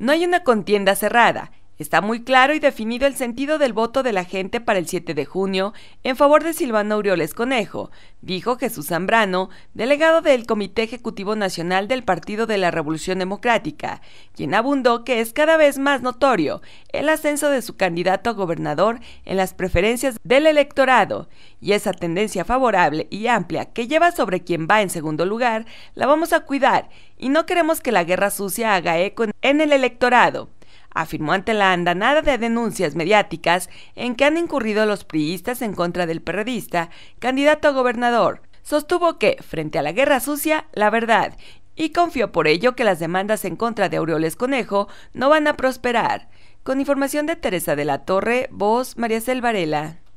No hay una contienda cerrada, Está muy claro y definido el sentido del voto de la gente para el 7 de junio en favor de Silvano Aureoles Conejo, dijo Jesús Zambrano, delegado del Comité Ejecutivo Nacional del Partido de la Revolución Democrática, quien abundó que es cada vez más notorio el ascenso de su candidato a gobernador en las preferencias del electorado, y esa tendencia favorable y amplia que lleva sobre quien va en segundo lugar, la vamos a cuidar y no queremos que la guerra sucia haga eco en el electorado afirmó ante la andanada de denuncias mediáticas en que han incurrido los priistas en contra del periodista, candidato a gobernador. Sostuvo que, frente a la guerra sucia, la verdad, y confió por ello que las demandas en contra de Aureoles Conejo no van a prosperar. Con información de Teresa de la Torre, voz María